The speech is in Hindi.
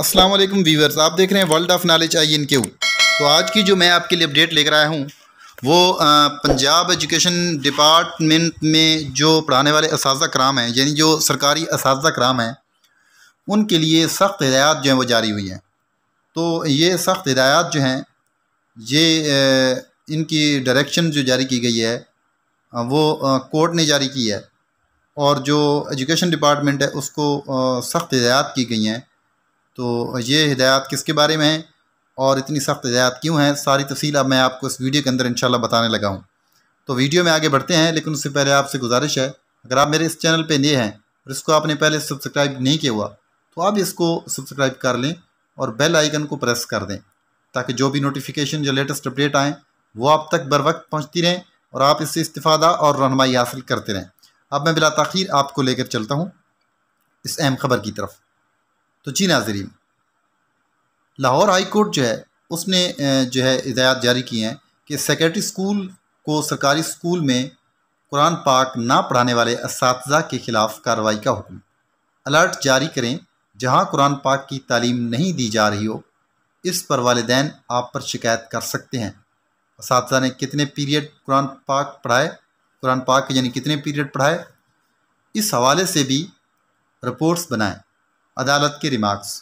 अस्सलाम वालेकुम आप देख रहे हैं world of knowledge I N Q तो आज की जो मैं आपके लिए अपडेट लेकर आया हूँ वो पंजाब एजुकेशन डिपार्टमेंट में जो पढ़ाने वाले इस कराम हैं यानी जो सरकारी इस कराम हैं उनके लिए सख्त हिदायत जो हैं वो जारी हुई हैं तो ये सख्त हिदायत जो हैं ये इनकी डायरेक्शन जो जारी की गई है वो कोर्ट ने जारी की है और जो एजुकेशन डिपार्टमेंट है उसको सख्त हिदायत की गई हैं तो ये हिदायत किसके बारे में है और इतनी सख्त हिदायत क्यों हैं सारी तफसील अब मैं आपको इस वीडियो के अंदर इनशाला बताने लगा हूँ तो वीडियो में आगे बढ़ते हैं लेकिन उससे पहले आपसे गुजारिश है अगर आप मेरे इस चैनल पर नए हैं और इसको आपने पहले सब्सक्राइब नहीं किया हुआ तो आप इसको सब्सक्राइब कर लें और बेल आइकन को प्रेस कर दें ताकि जो भी नोटिफिकेशन या लेटेस्ट अपडेट आएँ वो आप तक बर वक्त पहुँचती रहें और आप इससे इस्ता और रहनमाई हासिल करते रहें अब मैं बिला तखीर आपको लेकर चलता हूँ इस अहम खबर की तरफ तो जी नाजरीन लाहौर हाई कोर्ट जो है उसने जो है हिदायत जारी किए हैं कि सेक्रेटरी स्कूल को सरकारी स्कूल में कुरान पाक ना पढ़ाने वाले इस के ख़िलाफ़ कार्रवाई का हुक्म अलर्ट जारी करें जहां कुरान पाक की तालीम नहीं दी जा रही हो इस पर वालदेन आप पर शिकायत कर सकते हैं इस ने कितने पीरियड कुरान पाक पढ़ाए कुरान पाक यानी कितने पीरियड पढ़ाए इस हवाले से भी रिपोर्ट्स बनाएँ अदालत के रिमार्क्स